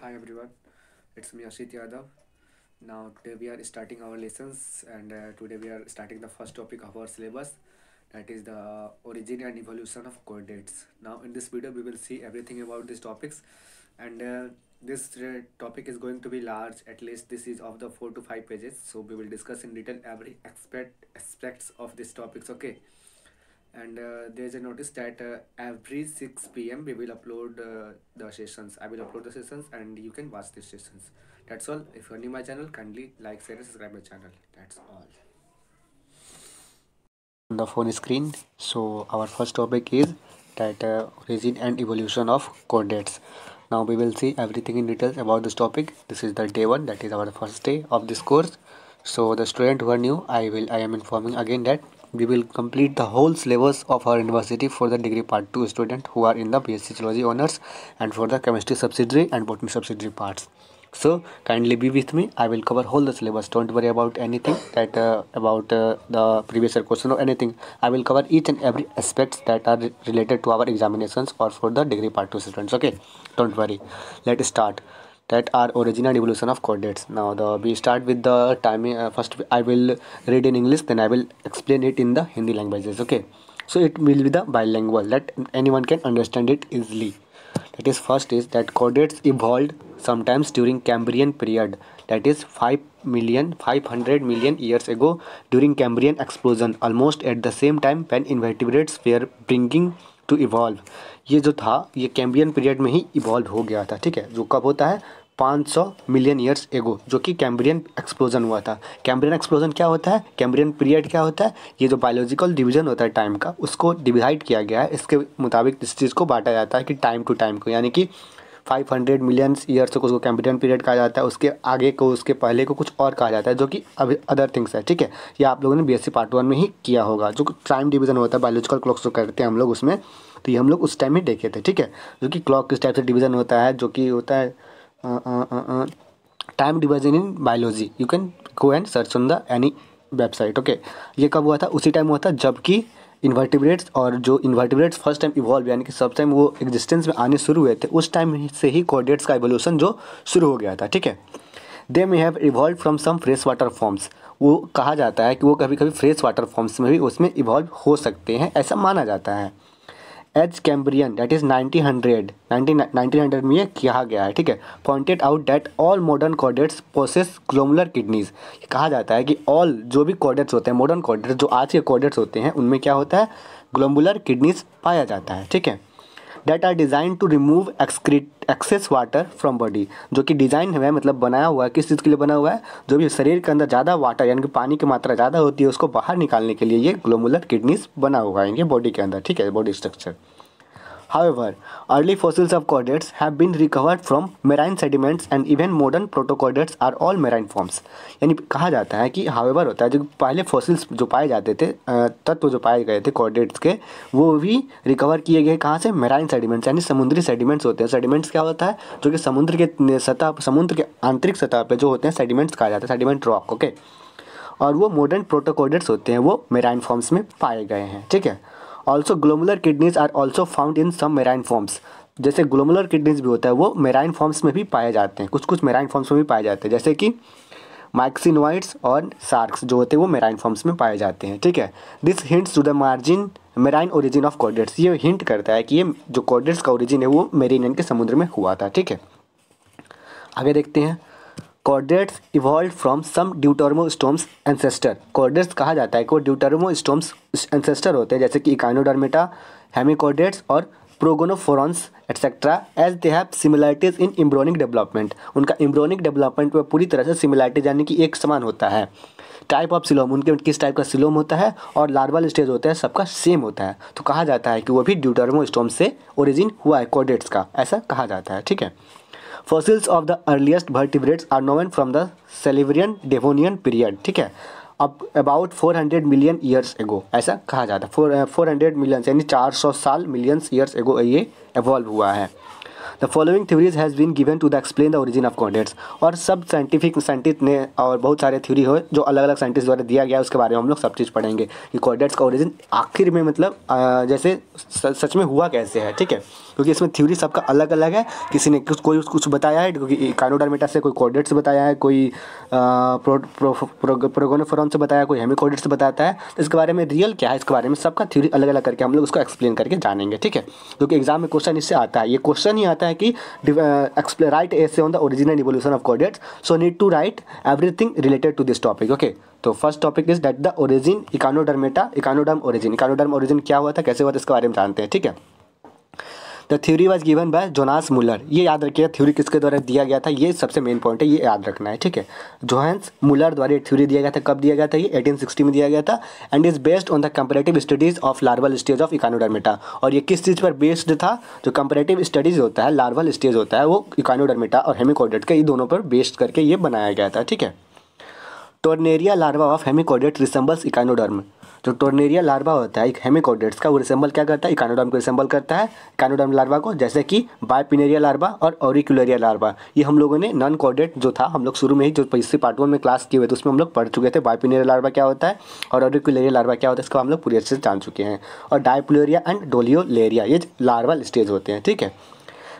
Hi everyone, it's me Ashit Yadav. Now today we are starting our lessons and uh, today we are starting the first topic of our syllabus that is the origin and evolution of coordinates. Now in this video we will see everything about these topics and uh, this uh, topic is going to be large at least this is of the 4 to 5 pages so we will discuss in detail every aspect aspects of these topics okay and uh, there's a notice that uh, every 6 p.m we will upload uh, the sessions i will upload the sessions and you can watch the sessions that's all if you're new my channel kindly like share and subscribe my channel that's all on the phone screen so our first topic is that uh, origin and evolution of chordates now we will see everything in details about this topic this is the day one that is our first day of this course so the student who are new i will i am informing again that we will complete the whole syllabus of our university for the degree part 2 student who are in the BSc Zoology honors and for the chemistry subsidiary and botany subsidiary parts. So kindly be with me. I will cover whole the syllabus. Don't worry about anything that uh, about uh, the previous question or anything. I will cover each and every aspects that are related to our examinations or for the degree part 2 students. Okay, don't worry. Let's start that are original evolution of chordates now the we start with the timing uh, first i will read in english then i will explain it in the hindi languages okay so it will be the bilingual that anyone can understand it easily that is first is that chordates evolved sometimes during cambrian period that is 5 million 500 million years ago during cambrian explosion almost at the same time when invertebrates were bringing to evolve ये जो था ये Cambrian period में ही evolve हो गया था ठीक है जो कब होता है 500 मिलियन ईयर्स एगो जो कि कैम्बरियन एक्सप्लोजन हुआ था कैम्बरियन एक्सप्लोजन क्या होता है कैम्बरियन पीरियड क्या होता है ये जो बायोलॉजिकल डिवीजन होता है टाइम का उसको डिवाइड किया गया है इसके मुताबिक इस चीज़ को बांटा जाता है कि टाइम टू टाइम को यानी कि फाइव हंड्रेड मिलियंस ईयर्स को उसको कैम्पिटन पीरियड कहा जाता है उसके आगे को उसके पहले को कुछ और कहा जाता है जो कि अभी अदर थिंग्स है ठीक है ये आप लोगों ने बीएससी पार्ट वन में ही किया होगा जो टाइम डिवीजन होता है बायोलॉजिकल क्लॉक्स जो करते हैं हम लोग उसमें तो ये हम लोग उस टाइम ही देखे थे ठीक है जो कि क्लॉक किस टाइप से डिवीज़न होता है जो कि होता है time division in biology you can go and search on the any website okay ये कब हुआ था उसी टाइम हुआ था जबकि इन्वर्टिब्रेट्स और जो इन्वर्टिब्रेट्स फर्स्ट टाइम इवॉल्व यानी कि सब टाइम वो एग्जिस्टेंस में आने शुरू हुए थे उस टाइम से ही कॉर्डेट्स का एवोल्यूशन जो शुरू हो गया था ठीक है they may have evolve from some fresh water forms वो कहा जाता है कि वो कभी कभी फ्रेश वाटर फॉर्म्स में भी उसमें इवॉल्व हो सकते हैं ऐसा माना जाता है as Cambrian that is nineteen hundred nineteen hundred में ये कहा गया है ठीक है pointed out that all modern chordates process glomerular kidneys कहा जाता है कि ऑल जो भी कॉर्डेट्स होते हैं मॉडर्न कॉर्डेट्स जो आज के कॉर्डेट्स होते हैं उनमें क्या होता है ग्लोमुलर किडनीज पाया जाता है ठीक है that are design to remove excrete excess water from body जो कि डिज़ाइन है मतलब बनाया हुआ है किस चीज़ के लिए बना हुआ है जो भी शरीर के अंदर ज़्यादा वाटर यानी कि पानी की मात्रा ज़्यादा होती है उसको बाहर निकालने के लिए ये ग्लोमुलर किडनीस बना हुआ है इनके बॉडी के अंदर ठीक है body structure However, early fossils of chordates have been recovered from marine sediments and even modern protochordates are all marine forms. यानी कहा जाता है कि however होता है जो पहले fossils जो पाए जाते थे तत्व जो पाए गए थे chordates के वो भी recover किए गए कहाँ से marine sediments यानी समुद्री sediments होते हैं sediments क्या होता है जो कि समुद्र के सतह समुद्र के आंतरिक सतह पे जो होते हैं sediments कहा जाता है sediment rock ओके okay? और वो modern प्रोटोकोडेट्स होते हैं वो marine forms में पाए गए हैं ठीक है also glomerular kidneys are also found in some marine forms जैसे ग्लोमुलर किडनीज भी होता है वो मेराइन फॉर्म्स में भी पाए जाते हैं कुछ कुछ मेराइन फॉर्म्स में भी पाए जाते हैं जैसे कि माइक्सिनवाइट्स और सार्क्स जो होते हैं वो मेराइन फॉर्म्स में पाए जाते हैं ठीक है this hints to the margin marine origin of chordates ये हिंट करता है कि ये जो कॉर्डेट्स का ओरिजिन है वो मेरीनियन के समुद्र में हुआ था ठीक है आगे देखते हैं chordates evolve from some deuterostomes ancestor chordates कहा जाता है कि वो स्टोम्स एंसेस्टर होते हैं जैसे कि इकानोडर्मेटा हेमिकॉर्डेट्स और pogonophorans etcetera as they have similarities in embryonic development उनका इम्ब्रोनिक डेवलपमेंट में पूरी तरह से सिमिलरिटीज यानी कि एक समान होता है टाइप ऑफ सिलोम उनके किस टाइप का सिलोम होता है और लार्वल स्टेज होता है सबका सेम होता है तो कहा जाता है कि वो भी ड्यूटर्मो स्टोम से ओरिजिन हुआ है कॉर्डेट्स का ऐसा कहा जाता है ठीक है fossils of the earliest vertebrates are known from the Silurian Devonian period ठीक है अब अबाउट 400 मिलियन ईयर्स एगो ऐसा कहा जाता है फोर फोर हंड्रेड मिलियंस यानी 400 साल मिलियंस ईयर्स एगो ये एवॉल्व हुआ है the following theories has been given to the explain the origin of chordates और सब साइंटिफिक साइंटिस्ट ने और बहुत सारे थ्योरी हो जो अलग अलग साइंटिस्ट द्वारा दिया गया उसके बारे में हम लोग सब चीज़ पढ़ेंगे कि गॉडेट्स का ओरिजिन आखिर में मतलब जैसे सच में हुआ कैसे है ठीक है क्योंकि इसमें थ्योरी सबका अलग अलग है किसी ने कुछ कोई कुछ बताया है क्योंकि कानोडामेटा से कोई कॉडेट्स बताया है कोई प्रोगोनोफोरॉन से बताया कोई हेमी कॉडेट्स बताता है तो इसके बारे में रियल क्या है इसके बारे में सबका थ्योरी अलग अलग करके हम लोग उसको एक्सप्लेन करके जानेंगे ठीक है क्योंकि एग्जाम में क्वेश्चन इससे आता है ये क्वेश्चन ही आता कहते हैं कि write essay on the original evolution of coordinates so need to write everything related to this topic okay तो first topic is that the origin Echinodermata echinoderm origin echinoderm origin क्या हुआ था कैसे हुआ था इसके बारे में जानते हैं ठीक है थीके? The theory was given by Johannes Muller ये याद रखिएगा थ्योरी किसके द्वारा दिया गया था ये सबसे मेन पॉइंट है ये याद रखना है ठीक है जोहेंस मुलर द्वारा ये थ्योरी दिया गया था कब दिया गया था ये 1860 में दिया गया था and is based on the comparative studies of larval stage of Echinodermata और ये किस चीज़ पर बेस्ड था जो कंपेरेटिव स्टडीज होता है लार्वल स्टेज होता है वो इकानोडर्मेटा और हेमिकोडेट का ये दोनों पर बेस्ड करके ये बनाया गया था ठीक है tornaria larva of hemichordate resembles echinoderm जो टोर्नेरिया लार्वा होता है एक हेमिकोडेट्स का वो रिसेंबल क्या करता है इकानोडम को रिसेंबल करता है इकानोडम लार्वा को जैसे कि बायपिनेरिया लार्वा और ऑरिकुलरिया लार्वा ये हम लोगों ने नॉन कोडेट जो था हम लोग शुरू में ही जो इससे पार्ट वन में क्लास किए हुए थे उसमें हम लोग पढ़ चुके थे बायपिनेरिया लार्वा क्या होता है और ऑरिकुलरिया लार्वा क्या होता है इसको हम लोग पूरी अच्छे से जान चुके हैं और डायपुलेरिया एंड डोलियोलेरिया ये लार्वल स्टेज होते हैं ठीक है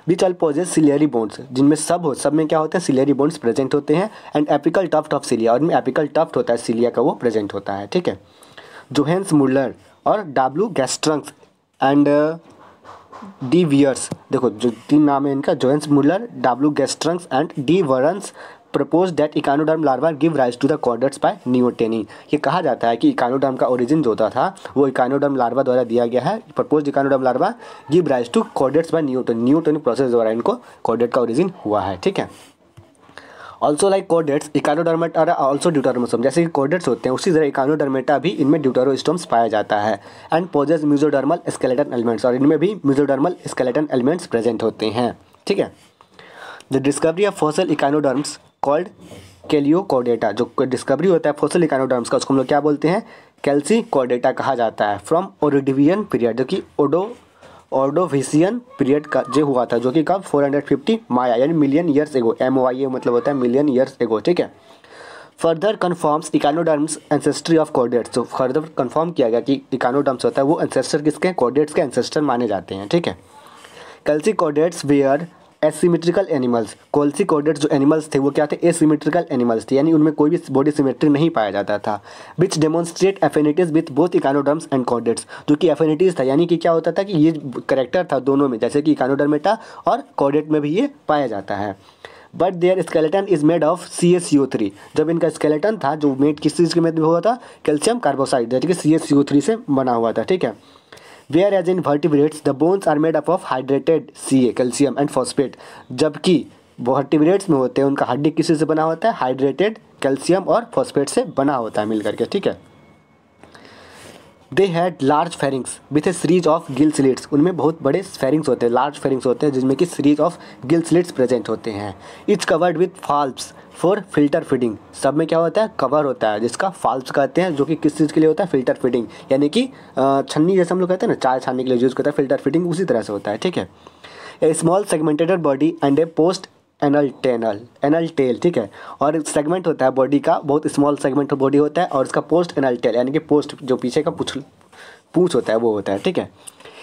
which all possess ciliary bones जिनमें सब हो सब में क्या होते हैं सिलियरी बोन्स प्रेजेंट होते हैं and apical tuft of cilia और में एपिकल टफ्ट होता है सिलिया का वो प्रेजेंट होता है ठीक है जोहेंस मुल्लर और डब्ल्यू गैस्ट्रंक्स एंड डी वियर्स देखो जो तीन नाम है इनका Johannes Muller W Garstang and de वरन्स propose that echinoderm larva give rise to the chordates by neoteny ये कहा जाता है कि इकानोडर्म का ओरिजिन जो होता था वो इकानोडर्म लार्वा द्वारा दिया गया है propose echinoderm larva give rise to chordates by Newton neotenic process द्वारा इनको कॉर्डेट का ओरिजिन हुआ है ठीक है ऑल्सो लाइक कोडेट्स इकानोडर्मेट और ऑल्सो ड्यूटारोमोसोम जैसे कि कोडेट्स होते हैं उसी तरह इकानोडर्मेटा भी इनमें ड्यूटारोस्टोम्स पाया जाता है and possess mesodermal skeleton elements और इनमें भी म्यूजोडर्मल स्केलेटन एलिमेंट्स प्रेजेंट होते हैं ठीक है the discovery of fossil echinoderms called Calcichordata जो डिस्कवरी होता है फोसल इकानोडर्म्स का उसको हम लोग क्या बोलते हैं कैल्सी कॉर्डेटा कहा जाता है फ्रॉम ओरिडिवियन पीरियड जो कि ओडो ऑर्डोविशियन पीरियड का जो हुआ था जो कि कब 450 माया यानी million years ago M Y A मतलब होता है मिलियन ईयर्स एगो ठीक है further confirms echinoderms ancestry of chordates तो फर्दर कन्फर्म किया गया कि इकानोडर्म्स होता है वो एंसेस्टर किसके कॉर्डेट्स के एंसेस्टर माने जाते हैं ठीक है calcichordates were asymmetrical animals calcichordates जो एनिमल्स थे वो क्या थे एसिमेट्रिकल एनिमल्स थे यानी उनमें कोई भी बॉडी सिमेट्री नहीं पाया जाता था which demonstrate affinities with both echinoderms and chordates जो कि एफिनिटीज था यानी कि क्या होता था कि ये करेक्टर था दोनों में जैसे कि इकानोडर्मेटा और कॉडेट में भी ये पाया जाता है but their skeleton is made of C S U three जब इनका स्केलेटन था जो मेड किस चीज़ के मेड हुआ था कैल्शियम कार्बोसाइड जैसे कि सी एस यू थ्री से बना हुआ था ठीक है whereas in vertebrates the bones are made up of hydrated C A calcium and phosphate जबकि वर्टिब्रेट्स में होते हैं उनका हड्डी किसी से बना होता है हाइड्रेटेड कैल्शियम और फॉस्फेट से बना होता है मिल करके ठीक है they had large pharynx with a series of gill slits उनमें बहुत बड़े फेरिंग्स होते हैं लार्ज फेरिंग्स होते हैं जिनमें कि series of gill slits present होते हैं it's covered with flaps for filter feeding सब में क्या होता है कवर होता है जिसका फाल्स कहते हैं जो कि किस चीज़ के लिए होता है फिल्टर फिटिंग यानी कि छन्नी जैसे हम लोग कहते हैं ना चाय छानने के लिए यूज़ करता है फिल्टर फिटिंग उसी तरह से होता है ठीक है a small segmented body and a post anal tail anal tail ठीक है और सेगमेंट होता है बॉडी का बहुत स्मॉल सेगमेंट बॉडी होता है और इसका पोस्ट एनल टेल यानी कि पोस्ट जो पीछे का पूछ पूछ होता है वो होता है ठीक है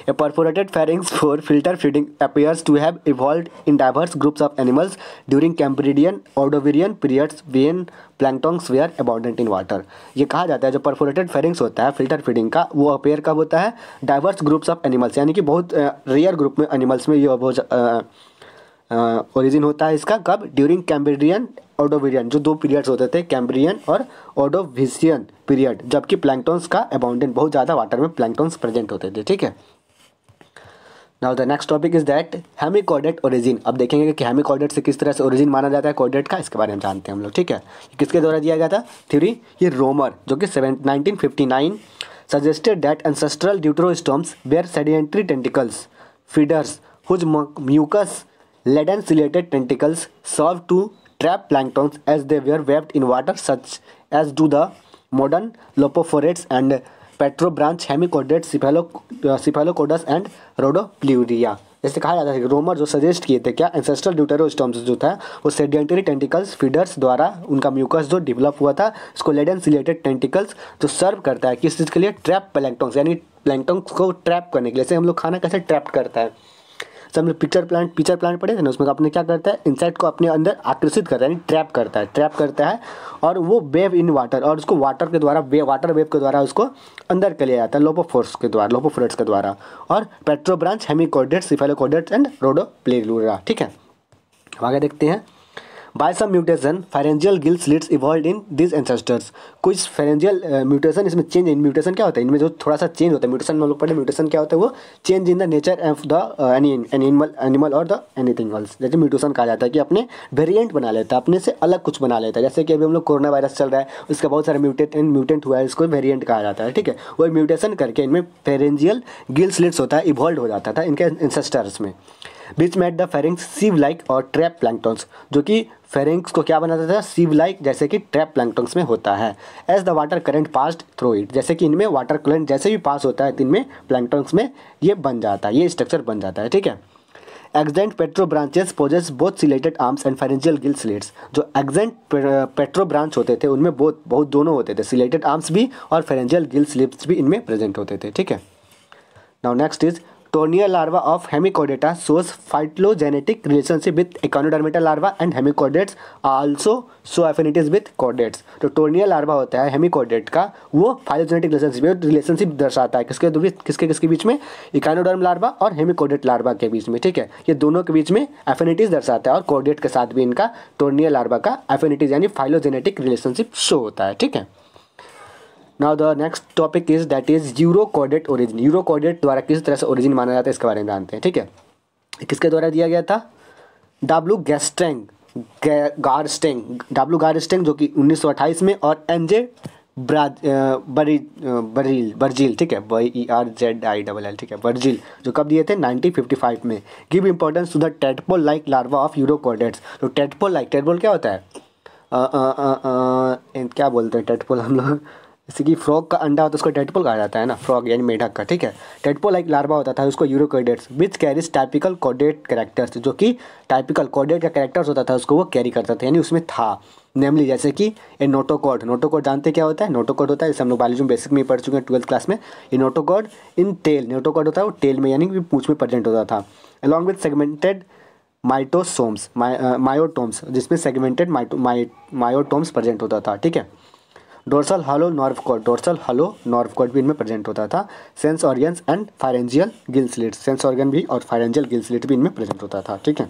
a perforated pharynx for filter feeding appears to have evolve in diverse groups of animals during Cambridian, Ordovician periods when planktons were abundant in water ये कहा जाता है जो परफोरेटेड फेरिंग्स होता है फिल्टर फीडिंग का वो अपेयर कब होता है डाइवर्स ग्रुप्स ऑफ एनिमल्स यानी कि बहुत रेयर ग्रुप में एनिमल्स में ये ओरिजिन होता है इसका कब ड्यूरिंग कैम्ब्रियन ओडोविरियन जो दो पीरियड्स होते थे कैम्ब्रियन और ऑडोविशियन पीरियड जबकि प्लैंकटोन्स का अबाउंडेंट बहुत ज़्यादा वाटर में प्लैंकटोन्स प्रेजेंट होते थे ठीक है now the next topic is that hemichordate origin अब देखेंगे कि हेमिकॉर्डेट से किस तरह से ओरिजिन माना जाता है कॉर्डेट का इसके बारे में जानते हैं हम लोग ठीक है किसके द्वारा दिया गया था थ्योरी ये रोमर जो कि seven nineteen suggested nine suggested that ancestral deuterostomes were sedentary tentacles feeders Leaden ciliated tentacles serve to trap planktons as they were wrapped in water, such as do the modern lophophorates and pterobranch hemichordate cephalo Cephalodiscus and Rhabdopleura जैसे कहा जाता है रोमर जो suggest किए थे क्या ancestral ड्यूटेरोस्टॉम्स जो था वो सेडेंटरी टेंटिकल्स फीडर्स द्वारा उनका म्यूकस जो डेवलप हुआ था इसको लेडन सिलेटेड टेंटिकल्स जो सर्व करता है किस चीज़ के लिए ट्रैप प्लैंक्टॉन्स यानी प्लैंक्टॉन्स को ट्रैप करने के लिए जैसे हम लोग खाना कैसे ट्रैप करता है जैसे पिक्चर प्लांट पिक्चर प्लांट पड़े थे ना उसमें अपने क्या करता है इंसेक्ट को अपने अंदर आकर्षित करता है यानी ट्रैप करता है ट्रैप करता है और वो वेव इन वाटर और उसको वाटर के द्वारा वे वाटर वेव के द्वारा उसको अंदर के लिया जाता है लोपो फोर्स के द्वारा लोपो के द्वारा और पेट्रोब्रांच हेमिकोडेट्स सिफेलोकोडेट्स एंड रोडो प्लेलूरा ठीक है आगे देखते हैं बाय सम म्यूटेशन फाइनेंशियल गिल्स slits evolve in this ancestors कुछ फाइनेंशियल म्यूटेशन uh, इसमें चेंज इन म्यूटेशन क्या होता है इनमें जो थोड़ा सा चेंज होता है म्यूटेशन में लोग पढ़े म्यूटेशन क्या होता है वो change in the nature of the any animal animal और द एनीथिंग वल्स जैसे म्यूटेशन कहा जाता है कि अपने वेरियंट बना लेता है अपने से अलग कुछ बना लेता है जैसे कि अभी हम लोग कोरोना वायरस चल रहा है उसका बहुत सारे म्यूटेट एंड म्यूटेंट हुआ है इसको वेरियंट कहा जाता है ठीक है वो म्यूटेशन करके इनमें फेरेंजियल गिल्स लिट्स होता है इवॉल्व हो जाता था इनके एंसेस्टर्स में बीच में at the pharynx sieve like और ट्रैप प्लैंगटोन्स जो कि फेरिंग्स को क्या बनाता था सीव लाइक जैसे कि ट्रैप प्लैंगटोन्स में होता है as the water current passed through it जैसे कि इनमें वाटर करंट जैसे भी पास होता है तो इनमें प्लैंगटोन्स में ये बन जाता है ये स्ट्रक्चर बन जाता है ठीक है extant pterobranchs possess both ciliated arms and pharyngeal gill slits जो एग्जेंट पेट्रो ब्रांच होते थे उनमें बहुत बहुत दोनों होते थे सिलेटेड आर्म्स भी और फाइनेंशियल गिल स्लिप्स भी इनमें प्रेजेंट होते थे ठीक है now next is tornaria larva of hemichordata shows phylogenetic relationship with echinodermal larva and hemichordates also show affinities with chordates तो टोर्नियल लार्वा होता है हेमिकोडेट का वो फाइलोजेनेटिक रिलेशनशिप रिलेशनशिप दर्शाता है किसके किसके किसके बीच में इकानोडर्म लार्वा और हेमिकोडेट लार्वा के बीच में ठीक है ये दोनों के बीच में एफिनिटीज दर्शाता है और कॉर्डेट के साथ भी इनका टोर्नियल लार्वा का एफिनिटीज यानी फाइलोजेनेटिक रिलेशनशिप शो होता है ठीक है now the next topic is that is urochordate origin urochordate द्वारा किस तरह से ओरिजिन माना जाता है इसके बारे में जानते हैं ठीक है किसके द्वारा दिया गया था डब्लू गैस्ट्रेंग गार्स्टेंग डब्लू गार्स्टेंग जो कि 1928 में और एन जे बरी बरील बर्जील ठीक है Y E R Z I double L ठीक है बर्जील जो कब दिए थे 1955 में give importance to the tadpole like larva of urochordates तो टेटपोल लाइक टेटपोल क्या होता है आ, आ, आ, आ, क्या बोलते हैं टेटपोल हम लोग जैसे कि फ्रॉग का अंडा होता है उसको डेडपोल कहा जाता है ना फ्रॉग यानी मेढक का ठीक है टेटपोल एक लार्वा होता था उसको यूरोकोडेट्स विच कैरीज टाइपिकल कोडेट करेक्टर्स जो कि टाइपिकल कोडेट का करेक्टर्स होता था उसको वो कैरी करता था यानी उसमें था नेमली जैसे कि ए नोटोकॉड नोटोकॉड जानते क्या होता है नोटोकॉड होता है जैसे हम लोग बायोलॉजी बेसिक में पढ़ चुके हैं ट्वेल्थ क्लास में ये नोटोकॉड इन टेल नोटोकॉड होता है वो टेल में यानी कि पूछ में प्रेजेंट होता था along with segmented mitosomes myotomes जिसमें सेगमेंटेड माइटो मायोटोम्स प्रेजेंट होता था ठीक है dorsal hollow nerve cord dorsal hollow nerve cord भी इनमें प्रेजेंट होता था sense organs and pharyngeal gill slit sense organ भी और फायरेंजियल गिल्सलिट भी इनमें प्रेजेंट होता था ठीक है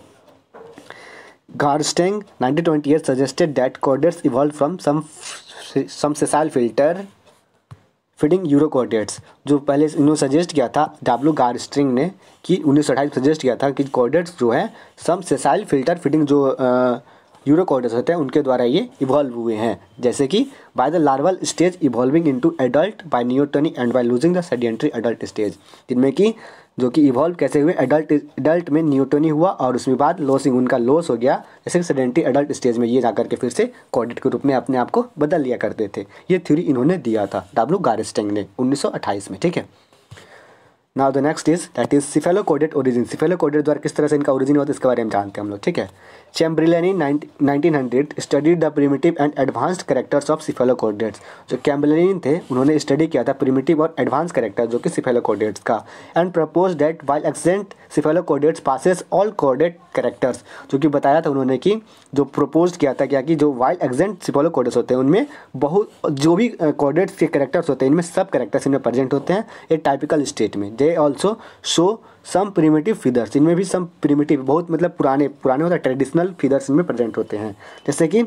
Garstang, twenty suggested that chordates evolved from some some sessile filter feeding urochordates जो पहले इन्होंने सजेस्ट किया था डब्ल्यू गार्स्ट्रिंग ने कि उन्नीस सौ सजेस्ट किया था कि कॉर्डेट्स जो है सम सेसाइल फिल्टर फीडिंग जो आ, यूरोकॉर्डस होते हैं उनके द्वारा ये इवॉल्व हुए हैं जैसे कि by the larval stage evolving into adult by neoteny and by losing the sedentary adult stage जिनमें कि जो कि इवॉल्व कैसे हुए एडल्ट एडल्ट में न्यूटनी हुआ और उसके बाद लॉसिंग उनका लॉस हो गया जैसे कि सेडेंट्री एडल्ट स्टेज में ये जा करके फिर से कॉर्डेट के रूप में अपने आप को बदल लिया करते थे ये थ्योरी इन्होंने दिया था डब्ल्यू गारेस्टेंग ने उन्नीस में ठीक है now the next is that is coded origin coded द्वारा किस तरह से इनका ओरिजिन होता है इसके बारे में जानते हैं हम लोग ठीक है Chamberlain nineteen hundred studied the primitive and advanced characters of cephalo cephalochordates जो कैम्बलिन थे उन्होंने स्टडी किया था प्रिमेटिव और एडवांस करेक्टर जो कि सिफेलो सिफेलोकोडेट्स का and propose that while extant cephalochordates possess all कोडेड करेक्टर्स जो कि बताया था उन्होंने कि जो प्रपोज किया था क्या कि जो वाइल एक्सेंट कोडेट्स होते हैं उनमें बहुत जो भी कोडेट्स के करेक्टर्स होते हैं इनमें सब करेक्टर्स इनमें प्रेजेंट होते हैं एक टाइपिकल स्टेट में they also show some primitive features इनमें भी सम प्रिमेटिव बहुत मतलब पुराने पुराने होता है ट्रेडिशनल फिदर्स इनमें प्रेजेंट होते हैं जैसे कि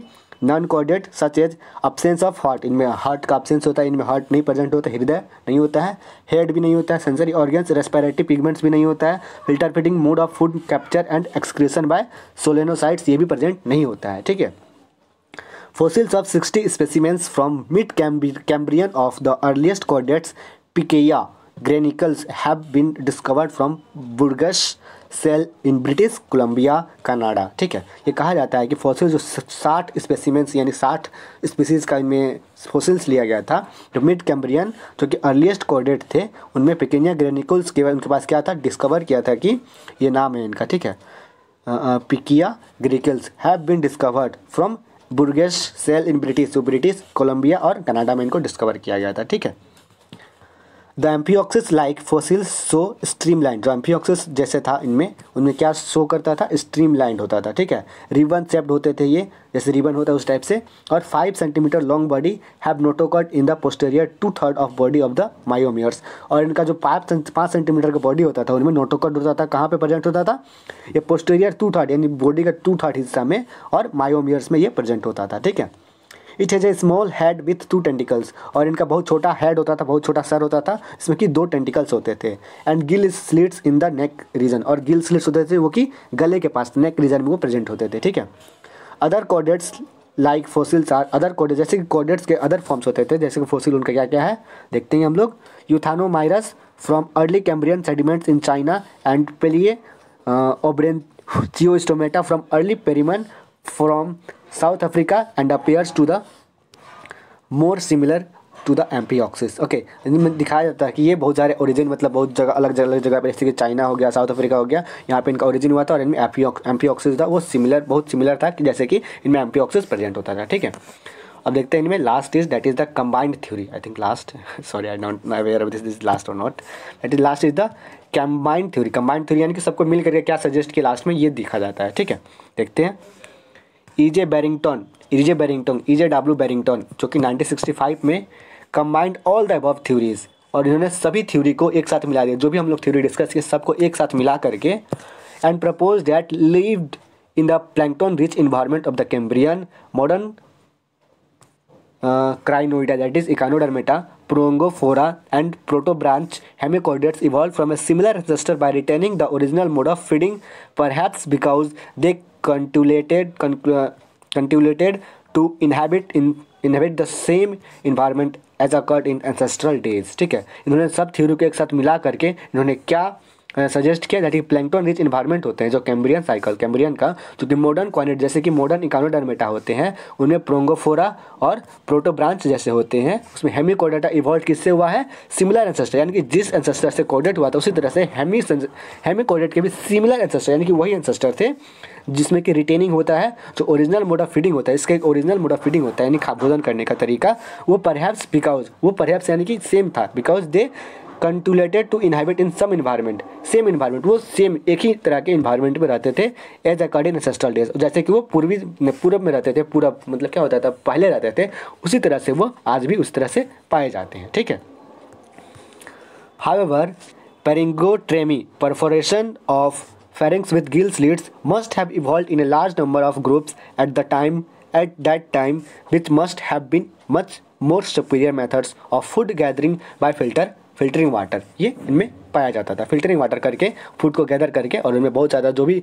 non chordate such as absence of heart इनमें हार्ट का अपसेंस होता है इनमें हार्ट नहीं प्रेजेंट होता हृदय नहीं होता है हेड भी नहीं होता है सेंसरी ऑर्गन्स रेस्पिरेटरी पिगमेंट्स भी नहीं होता है filter feeding mode of food capture and excretion by solenocytes ये भी प्रेजेंट नहीं होता है ठीक है fossils of sixty specimens from mid Cambrian of the earliest chordates Pikaia gracilens have been discovered from Burgess shale in British Columbia Canada ठीक है ये कहा जाता है कि फॉसिल जो साठ स्पेसिमेंट्स यानी साठ स्पीसीज का इनमें फॉसिल्स लिया गया था जो मिड कैम्बरियन जो कि अर्लीस्ट कोडेट थे उनमें पिकेनिया ग्रेनिकल्स के उनके पास क्या था डिस्कवर किया था कि ये नाम है इनका ठीक है Pikaia gracilens have been discovered from Burgess shale in British जो ब्रिटिश कोलंबिया और कनाडा में इनको डिस्कवर किया गया था ठीक है the amphioxus like fossils so streamline जो ऑक्सिस जैसे था इनमें उनमें क्या शो करता था स्ट्रीम लाइन होता था ठीक है रिबन सेप्ड होते थे ये जैसे रिबन होता है उस टाइप से और five centimetre long body have notochord in the posterior two third of body of the myomeres और इनका जो पाँच पाँच सेंटीमीटर का बॉडी होता था उनमें नोटोकट होता था कहाँ पर प्रेजेंट होता था ये पोस्टेरियर टू थर्ड यानी बॉडी का टू थर्ड हिस्सा में और माओमियर्स में ये प्रेजेंट होता था ठीक है it has a small head with two tentacles और इनका बहुत छोटा हेड होता था बहुत छोटा सर होता था इसमें कि दो टेंटिकल्स होते थे and gill slits in the neck region और गिल स्लिट्स होते थे वो कि गले के पास नेक रीजन में वो प्रेजेंट होते थे ठीक है other chordates like fossils are other chordate जैसे कि कॉर्डेट्स के अदर फॉर्म्स होते थे जैसे कि फोसिल उनका क्या क्या है देखते हैं हम लोग Cathaymyrus from early Cambrian sediments in China and Palaeobranchiostoma from early Permian from South Africa and appears to the more similar to the amphioxus okay दिखाया जाता है कि ये बहुत सारे ओरिजिन मतलब बहुत जगह अलग जगह अलग जगह पर जैसे कि चाइना हो गया साउथ अफ्रीका हो गया यहाँ पे इनका ओरिजिन हुआ था और इनमें एम्पी ऑक्सिस था वो सिमिलर बहुत सिमिलर था कि जैसे कि इनमें एम्पी ऑक्सिस प्रेजेंट होता था ठीक है अब देखते हैं इनमें last is that is the combined theory I think last sorry I not aware of this is last और not that is last is the combined theory combined theory यानी कि सबको मिल करके क्या सजेस्ट किया लास्ट में ये दिखा जाता है ठीक है देखते हैं E J Barrington E J Barrington E J W Barrington जो कि 1965 में combined all the above theories और इन्होंने सभी थ्योरी को एक साथ मिला दिया जो भी हम लोग थ्योरी डिस्कस किए सबको एक साथ मिला करके and propose that lived in the plankton rich environment of the Cambrian modern Crinoidea that is Pogonophora and protobranch hemichordates evolve from a similar register by retaining the original mode of feeding perhaps because they continued continued to inhabit in inhabit the same environment as occurred in ancestral days ठीक है इन्होंने सब theory को एक साथ मिला करके इन्होंने क्या सजेस्ट किया दैट कि प्लैंकटन रिच इन्वायरमेंट होते हैं जो कैम्ब्रियन साइकिल कैम्ब्रियन का जो कि मॉडर्न क्वानिट जैसे कि मॉडर्न इकानोडर्मेटा होते हैं उनमें प्रोंगोफोरा और प्रोटोब्रांच जैसे होते हैं उसमें हेमी कोडेटा इवॉल्व किससे हुआ है सिमिलर एंसेस्टर यानी कि जिस एंसेस्टर से कोडेट हुआ था उसी तरह से हेमी हेमी कोडेट के भी सिमिलर एंसेस्टर यानी कि वही एंसेस्टर थे जिसमें कि रिटेनिंग होता है जो ओरिजिनल मोड ऑफ फीडिंग होता है इसका एक ओरिजिनल मोड ऑफ फीडिंग होता है यानी खाद भोजन करने का तरीका वो परहैप्स बिकॉज वो परहैप्स यानी कि सेम था because they continued to inhabit in some environment same environment वो सेम एक ही तरह के इन्वायरमेंट में रहते थे एज अकॉर्डिंग एसेस्ट्रल डेज जैसे कि वो पूर्वी पूर्व में रहते थे पूरा मतलब क्या होता था पहले रहते थे उसी तरह से वो आज भी उस तरह से पाए जाते हैं ठीक है however pharyngotremy perforation of pharynx with gills leads must have evolve in a large number of groups at the time at that time which must have been much more superior methods of food gathering by filter filtering water ये इनमें पाया जाता था filtering water करके food को gather करके और इनमें बहुत ज़्यादा जो भी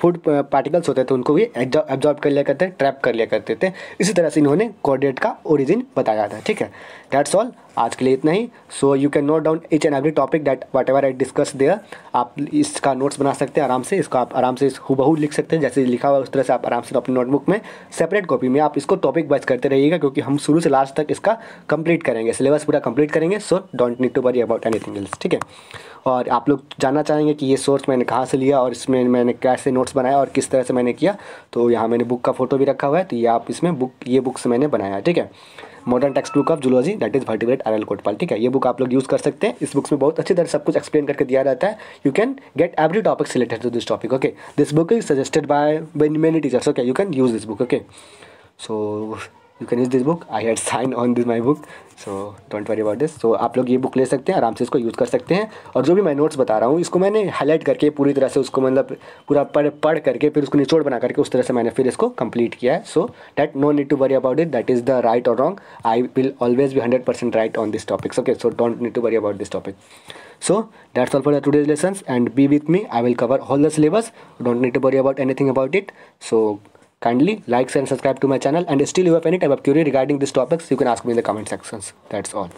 फूड पार्टिकल्स होते थे उनको भी एब्जॉर्ब कर लिया करते ट्रैप कर लिया करते थे इसी तरह से इन्होंने कोऑर्डिनेट का ओरिजिन बताया था ठीक है दैट्स ऑल आज के लिए इतना ही so you can note down each and every topic that whatever I discuss there आप इसका नोट्स बना सकते हैं आराम से इसको आप आराम से हुबहू लिख सकते हैं जैसे लिखा हुआ उस तरह से आप आराम से अपने नोटबुक में सेपरेट कॉपी में आप इसको टॉपिक वाइज करते रहिएगा क्योंकि हम शुरू से लास्ट तक इसका कंप्लीट करेंगे सिलेबस पूरा कंप्लीट करेंगे so don't need to worry about anything else ठीक है और आप लोग जानना चाहेंगे कि ये सोर्स मैंने कहाँ से लिया और इसमें मैंने कैसे नोट्स बनाया और किस तरह से मैंने किया तो यहाँ मैंने बुक का फोटो भी रखा हुआ है तो ये आप इसमें बुक ये बुक से मैंने बनाया ठीक है modern textbook of zoology that is vertebrate R L Kotpal ठीक है ये बुक आप लोग यूज़ कर सकते हैं इस बुक्स में बहुत अच्छी तरह सब कुछ एक्सप्लेन करके दिया जाता है you can get every topic related to this topic okay this book is suggested by many teachers okay you can use this book okay so you can use this book I had sign on this my book so don't worry about this so आप लोग ये book ले सकते हैं आराम से इसको use कर सकते हैं और जो भी मैं नोट्स बता रहा हूँ इसको मैंने हाईलाइट करके पूरी तरह से उसको मतलब पूरा पढ़ पढ़ करके फिर उसको निचोड़ बना करके उस तरह से मैंने फिर इसको कंप्लीट किया है so that no need to worry about it that is the right और रॉन्ग आई विल ऑलवेज भी hundred percent right on this topics okay so don't need to worry about this topic so that's all for to today's lesson and be with me I will cover all the syllabus don't need to worry about anything about it so Kindly like, and subscribe to my channel and still you have any type of query regarding these topics you can ask me in the comment sections. That's all.